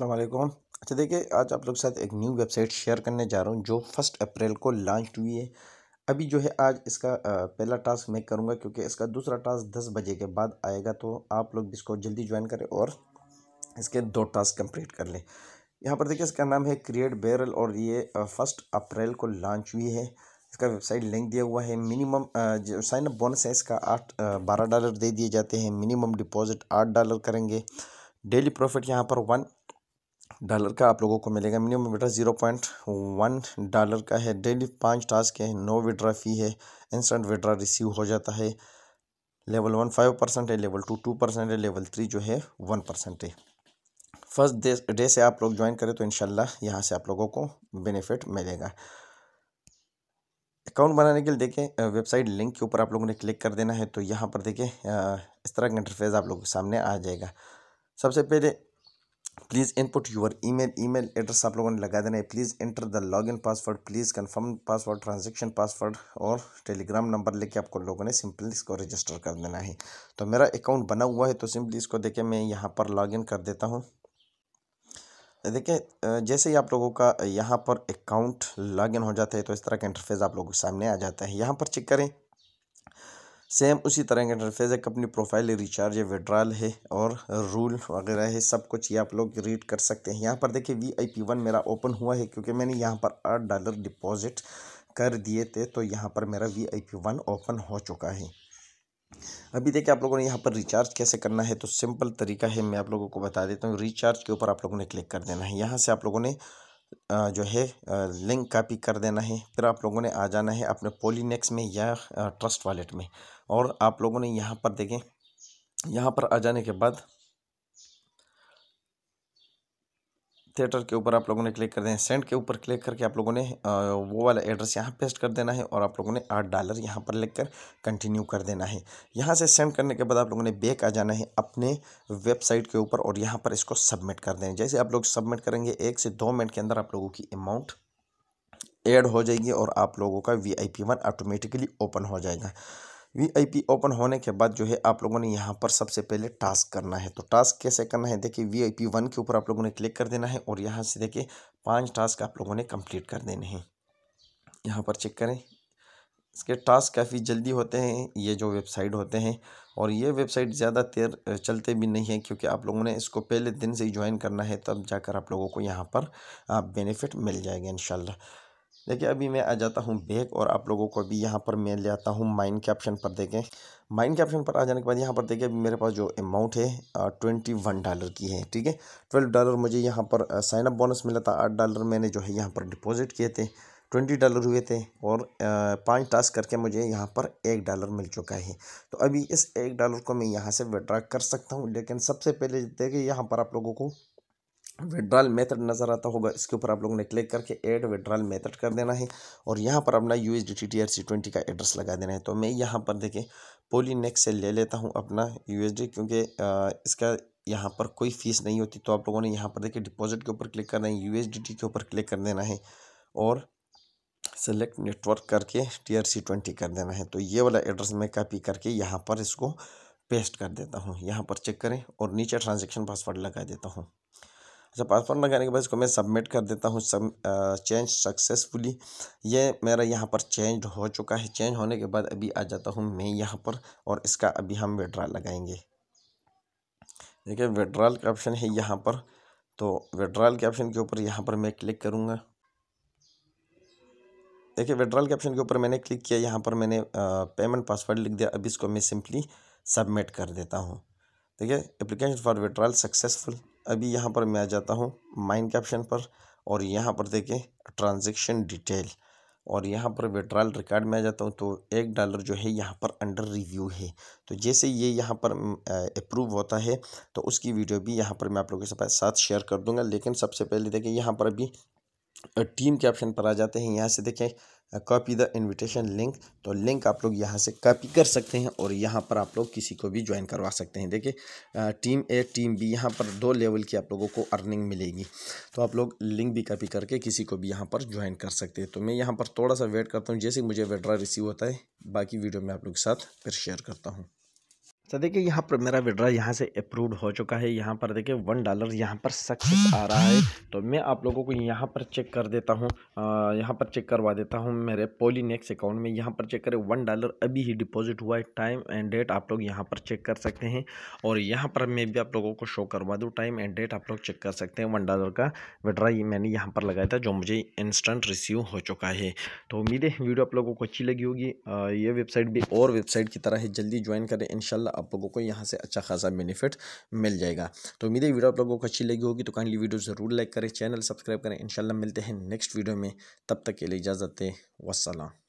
वालेकुम अच्छा देखिए आज आप लोग के साथ एक न्यू वेबसाइट शेयर करने जा रहा हूँ जो फर्स्ट अप्रैल को लॉन्च हुई है अभी जो है आज इसका पहला टास्क मैं करूँगा क्योंकि इसका दूसरा टास्क दस बजे के बाद आएगा तो आप लोग इसको जल्दी ज्वाइन करें और इसके दो टास्क कंप्लीट कर लें यहाँ पर देखिए इसका नाम है क्रिएट बैरल और ये फर्स्ट अप्रैल को लॉन्च हुई है इसका वेबसाइट लिंक दिया हुआ है मिनिमम जो साइन अप बोनस है इसका आठ बारह डॉलर दे दिए जाते हैं मिनिमम डिपॉजिट आठ डॉलर करेंगे डेली प्रॉफिट यहाँ पर वन डॉलर का आप लोगों को मिलेगा minimum withdraw zero point one dollar का है डेली पाँच टास्क है नो विड्रा फ़ी है इंस्टेंट विड्रा रिसीव हो जाता है लेवल वन फाइव परसेंट है लेवल टू टू परसेंट है लेवल थ्री जो है वन परसेंट है फर्स्ट डे से आप लोग ज्वाइन करें तो इनशाला यहाँ से आप लोगों को बेनिफिट मिलेगा अकाउंट बनाने के लिए देखें वेबसाइट लिंक के ऊपर आप लोगों ने क्लिक कर देना है तो यहाँ पर देखें इस तरह का इंटरफेस आप लोगों के सामने आ जाएगा सबसे पहले please input your email email address आप लोगों ने लगा देना है please enter the log in password please confirm password transaction password और टेलीग्राम नंबर लेके आपको लोगों ने सिंपली इसको रजिस्टर कर देना है तो मेरा अकाउंट बना हुआ है तो सिंपली इसको देखे मैं यहाँ पर लॉग इन कर देता हूँ देखिए जैसे ही आप लोगों का यहाँ पर अकाउंट लॉगिन हो जाता है तो इस तरह का इंटरफेस आप लोगों के सामने आ जाता है यहाँ पर चेक करें सेम उसी तरह का इंटरफेस है कंपनी प्रोफाइल रिचार्ज है विड्रॉल है और रूल वगैरह है सब कुछ ये आप लोग रीड कर सकते हैं यहाँ पर देखिए वी आई पी वन मेरा ओपन हुआ है क्योंकि मैंने यहाँ पर आठ डॉलर डिपॉजिट कर दिए थे तो यहाँ पर मेरा V I P one open हो चुका है अभी देखिए आप लोगों ने यहाँ पर रिचार्ज कैसे करना है तो सिंपल तरीका है मैं आप लोगों को बता देता हूँ रिचार्ज के ऊपर आप लोगों ने क्लिक कर देना है यहाँ से आप लोगों ने जो है लिंक कॉपी कर देना है फिर आप लोगों ने आ जाना है अपने पोलिनेक्स में या ट्रस्ट वॉलेट में और आप लोगों ने यहाँ पर देखें यहाँ पर आ जाने के बाद थिएटर के ऊपर आप लोगों ने क्लिक कर देना है सेंड के ऊपर क्लिक करके आप लोगों ने वो वाला एड्रेस यहाँ पेस्ट कर देना है और आप लोगों ने आठ डॉलर यहाँ पर लिख कंटिन्यू कर देना है यहाँ से सेंड करने के बाद आप लोगों ने बैक आ जाना है अपने वेबसाइट के ऊपर और यहाँ पर इसको सबमिट कर देना जैसे आप लोग सबमिट करेंगे एक से दो मिनट के अंदर आप लोगों की अमाउंट ऐड हो जाएगी और आप लोगों का V I P one automatically open हो जाएगा वी ओपन होने के बाद जो है आप लोगों ने यहाँ पर सबसे पहले टास्क करना है तो टास्क कैसे करना है देखिए वीआईपी वन के ऊपर आप लोगों ने क्लिक कर देना है और यहाँ से देखिए पांच टास्क आप लोगों ने कंप्लीट कर देने हैं यहाँ पर चेक करें इसके टास्क काफ़ी जल्दी होते हैं ये जो वेबसाइट होते हैं और ये वेबसाइट ज़्यादा देर चलते भी नहीं है क्योंकि आप लोगों ने इसको पहले दिन से ही ज्वाइन करना है तब जाकर आप लोगों को यहाँ पर बेनिफिट मिल जाएगा इन देखिए अभी मैं आ जाता हूँ बैग और आप लोगों को अभी यहाँ पर मैं ले आता हूँ माइन के ऑप्शन पर देखें माइन के ऑप्शन पर आ जाने के बाद यहाँ पर देखिए अभी मेरे पास जो अमाउंट है ट्वेंटी वन डॉलर की है ठीक है ट्वेल्व डॉलर मुझे यहाँ पर साइनअप बोनस मिला था आठ डॉलर मैंने जो है यहाँ पर डिपॉजिट किए थे ट्वेंटी डॉलर हुए थे और पाँच टास्क करके मुझे यहाँ पर एक डॉलर मिल चुका है तो अभी इस एक डॉलर को मैं यहाँ से विड्रा कर सकता हूँ लेकिन सबसे पहले देखिए यहाँ पर आप लोगों को विड्रॉल मेथड नज़र आता होगा इसके ऊपर आप लोगों ने क्लिक करके ऐड विड्रॉल मेथड कर देना है और यहाँ पर अपना U S D T T R C twenty का एड्रेस लगा देना है तो मैं यहाँ पर देखें पोलीनेक्स से ले लेता हूँ अपना यू एस डी क्योंकि इसका यहाँ पर कोई फीस नहीं होती तो आप लोगों ने यहाँ पर देखिए डिपॉजिट के ऊपर क्लिक करना है यू एस डी टी के ऊपर क्लिक कर देना है और सेलेक्ट नेटवर्क करके टी आर सी ट्वेंटी कर देना है तो ये वाला एड्रेस मैं कॉपी करके यहाँ पर इसको पेस्ट कर देता हूँ यहाँ पर चेक करें और नीचे ट्रांजेक्शन पासवर्ड लगा देता हूँ अच्छा पासवर्ड लगाने के बाद इसको मैं सबमिट कर देता हूँ सब चेंज सक्सेसफुली ये मेरा यहाँ पर चेंज हो चुका है चेंज होने के बाद अभी आ जाता हूँ मैं यहाँ पर और इसका अभी हम विड्रा लगाएंगे देखिए विड्रॉल का ऑप्शन है यहाँ पर तो विड्रॉल के ऑप्शन के ऊपर यहाँ पर मैं क्लिक करूँगा देखिए विड्रॉल के ऑप्शन के ऊपर मैंने क्लिक किया यहाँ पर मैंने पेमेंट पासवर्ड लिख दिया अभी इसको मैं सिंपली सबमिट कर देता हूँ ठीक है एप्लीकेशन फॉर विड्रॉल सक्सेसफुल अभी यहाँ पर मैं आ जाता हूँ माइन कैप्शन पर और यहाँ पर देखें ट्रांजेक्शन डिटेल और यहाँ पर विड्रॉल रिकॉर्ड में आ जाता हूँ तो एक डॉलर जो है यहाँ पर अंडर रिव्यू है तो जैसे ये यह यहाँ पर अप्रूव होता है तो उसकी वीडियो भी यहाँ पर मैं आप लोगों के साथ शेयर कर दूंगा लेकिन सबसे पहले देखें यहाँ पर अभी टीम के ऑप्शन पर आ जाते हैं यहाँ से देखें कॉपी द इनविटेशन लिंक तो लिंक आप लोग यहाँ से कॉपी कर सकते हैं और यहाँ पर आप लोग किसी को भी ज्वाइन करवा सकते हैं देखिए टीम ए टीम बी यहाँ पर दो लेवल की आप लोगों को अर्निंग मिलेगी तो आप लोग लिंक भी कॉपी करके किसी को भी यहाँ पर ज्वाइन कर सकते हैं तो मैं यहाँ पर थोड़ा सा वेट करता हूँ जैसे मुझे विड्रा रिसीव होता है बाकी वीडियो में आप लोग के साथ फिर शेयर करता हूँ तो देखिए यहाँ पर मेरा विड्रा यहाँ से अप्रूव हो चुका है यहाँ पर देखिए वन डॉलर यहाँ पर सक्सेस आ रहा है तो मैं आप लोगों को यहाँ पर चेक कर देता हूँ यहाँ पर चेक करवा देता हूँ मेरे पोलिनेक्स अकाउंट में यहाँ पर चेक करें वन डॉलर अभी ही डिपॉजिट हुआ है टाइम एंड डेट आप लोग यहाँ पर चेक कर सकते हैं और यहाँ पर मैं भी आप लोगों को शो करवा दूँ टाइम एंड डेट आप लोग चेक कर सकते हैं वन डॉलर का विड्रा ये मैंने यहाँ पर लगाया था जो मुझे इंस्टेंट रिसीव हो चुका है तो उम्मीद है वीडियो आप लोगों को अच्छी लगी होगी ये वेबसाइट भी और वेबसाइट की तरह ही जल्दी ज्वाइन करें इनशाला आप लोगों को यहाँ से अच्छा खासा बेनिफिट मिल जाएगा तो उम्मीद है वीडियो आप लोगों को अच्छी लगी होगी तो काइंडली वीडियो ज़रूर लाइक करें चैनल सब्सक्राइब करें इंशाल्लाह मिलते हैं नेक्स्ट वीडियो में तब तक के लिए इजाज़त वसलम